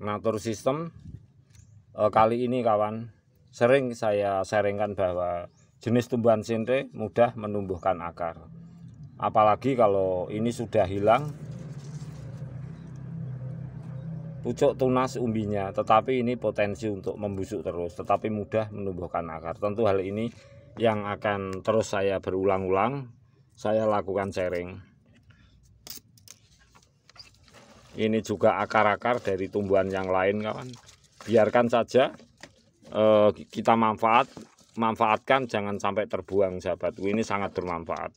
ngatur sistem e, eh, kali ini kawan sering saya sharingkan bahwa jenis tumbuhan sinte mudah menumbuhkan akar apalagi kalau ini sudah hilang pucuk tunas umbinya tetapi ini potensi untuk membusuk terus tetapi mudah menumbuhkan akar tentu hal ini yang akan terus saya berulang-ulang saya lakukan sharing ini juga akar-akar dari tumbuhan yang lain kawan biarkan saja eh, kita manfaat manfaatkan jangan sampai terbuang sahabat. ini sangat bermanfaat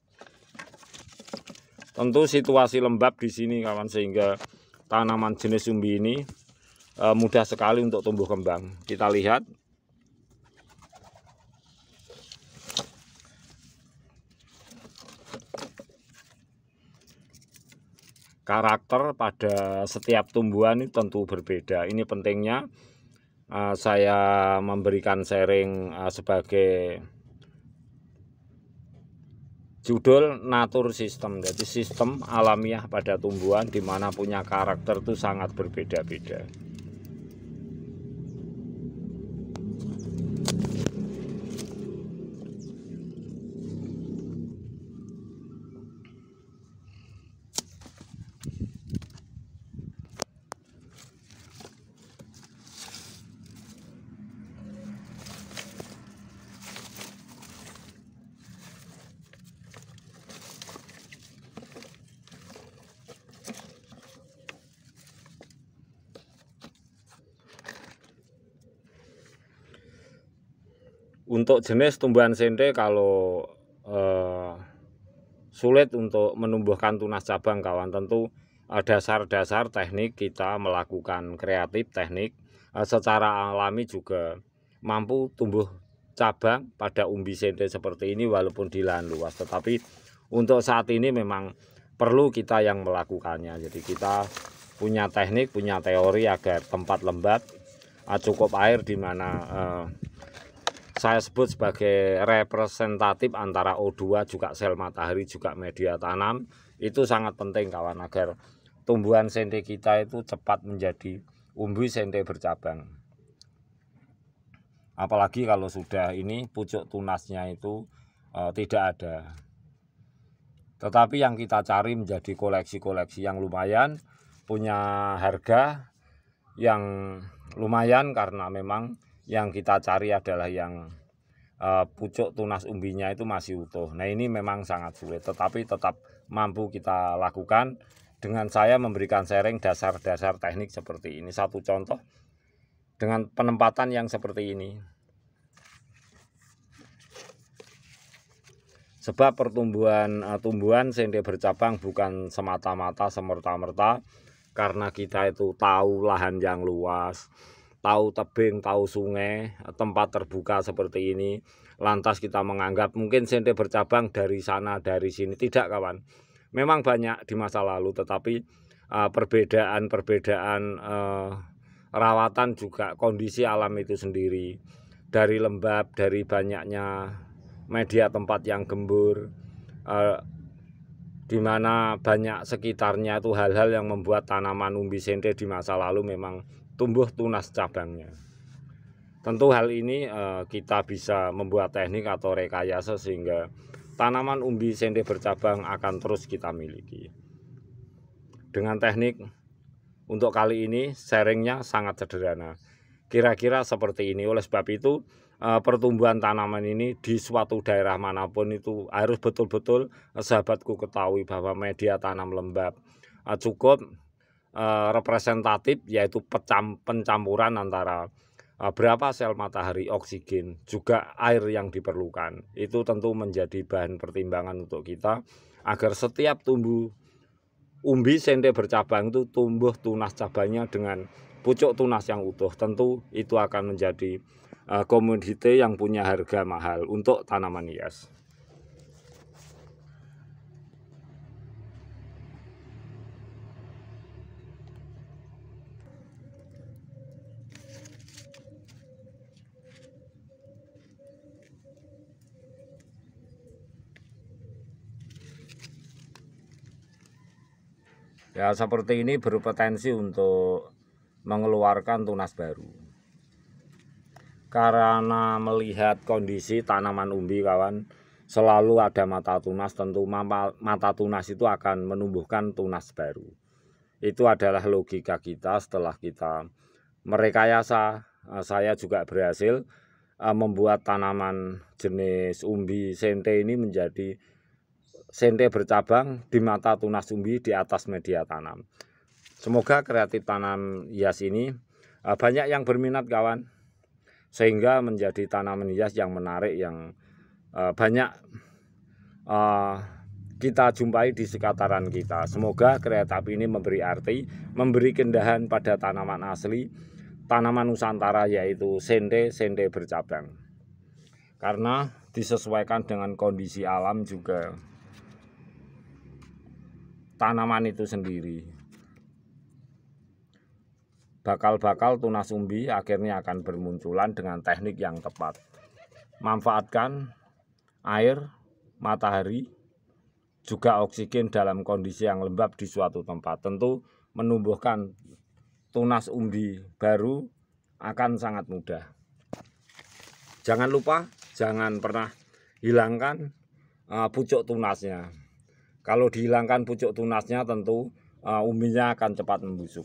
tentu situasi lembab di sini kawan sehingga tanaman jenis umbi ini eh, mudah sekali untuk tumbuh kembang kita lihat karakter pada setiap tumbuhan ini tentu berbeda. Ini pentingnya uh, saya memberikan sharing uh, sebagai judul natur sistem jadi sistem alamiah pada tumbuhan di mana punya karakter itu sangat berbeda-beda Untuk jenis tumbuhan sende kalau eh, sulit untuk menumbuhkan tunas cabang kawan tentu eh, dasar-dasar teknik kita melakukan kreatif teknik eh, secara alami juga mampu tumbuh cabang pada umbi sende seperti ini walaupun di lahan luas tetapi untuk saat ini memang perlu kita yang melakukannya jadi kita punya teknik punya teori agar tempat lembab eh, cukup air di mana eh, saya sebut sebagai representatif antara O2 juga sel matahari juga media tanam itu sangat penting kawan agar tumbuhan sente kita itu cepat menjadi umbi sente bercabang apalagi kalau sudah ini pucuk tunasnya itu e, tidak ada tetapi yang kita cari menjadi koleksi-koleksi yang lumayan punya harga yang lumayan karena memang yang kita cari adalah yang uh, pucuk tunas umbinya itu masih utuh. Nah ini memang sangat sulit, tetapi tetap mampu kita lakukan dengan saya memberikan sharing dasar-dasar teknik seperti ini. Satu contoh dengan penempatan yang seperti ini. Sebab pertumbuhan uh, tumbuhan sendi bercabang bukan semata-mata semerta-merta karena kita itu tahu lahan yang luas, tahu tebing, tahu sungai, tempat terbuka seperti ini. Lantas kita menganggap mungkin sente bercabang dari sana, dari sini. Tidak kawan. Memang banyak di masa lalu tetapi e, perbedaan-perbedaan uh, uh, rawatan juga kondisi alam itu sendiri. Dari lembab, dari banyaknya media tempat yang gembur, uh, di mana banyak sekitarnya itu hal-hal yang membuat tanaman umbi sente di masa lalu memang tumbuh tunas cabangnya. Tentu hal ini eh, kita bisa membuat teknik atau rekayasa sehingga tanaman umbi sende bercabang akan terus kita miliki. Dengan teknik untuk kali ini sharingnya sangat sederhana. Kira-kira seperti ini. Oleh sebab itu eh, pertumbuhan tanaman ini di suatu daerah manapun itu harus betul-betul eh, sahabatku ketahui bahwa media tanam lembab eh, cukup Eh, representatif yaitu pecam, pencampuran antara eh, berapa sel matahari oksigen juga air yang diperlukan. Itu tentu menjadi bahan pertimbangan untuk kita agar setiap tumbuh umbi sende bercabang itu tumbuh tunas cabangnya dengan pucuk tunas yang utuh. Tentu itu akan menjadi eh, komoditi yang punya harga mahal untuk tanaman hias. Ya seperti ini berpotensi untuk mengeluarkan tunas baru. Karena melihat kondisi tanaman umbi kawan, selalu ada mata tunas tentu mata tunas itu akan menumbuhkan tunas baru. Itu adalah logika kita setelah kita merekayasa. Eh, saya juga berhasil eh, membuat tanaman jenis umbi sente ini menjadi sente bercabang di mata tunas umbi di atas media tanam. Semoga kreatif tanam hias ini eh, banyak yang berminat kawan sehingga menjadi tanaman hias yang menarik yang eh, banyak eh, kita jumpai di sekitaran kita. Semoga kreatif ini memberi arti, memberi kendahan pada tanaman asli, tanaman Nusantara yaitu sende, sende bercabang. Karena disesuaikan dengan kondisi alam juga tanaman itu sendiri. Bakal-bakal tunas umbi akhirnya akan bermunculan dengan teknik yang tepat. Manfaatkan air, matahari, juga oksigen dalam kondisi yang lembab di suatu tempat. Tentu menumbuhkan tunas umbi baru akan sangat mudah. Jangan lupa, jangan pernah hilangkan uh, pucuk tunasnya. Kalau dihilangkan pucuk tunasnya tentu uh, umbinya akan cepat membusuk.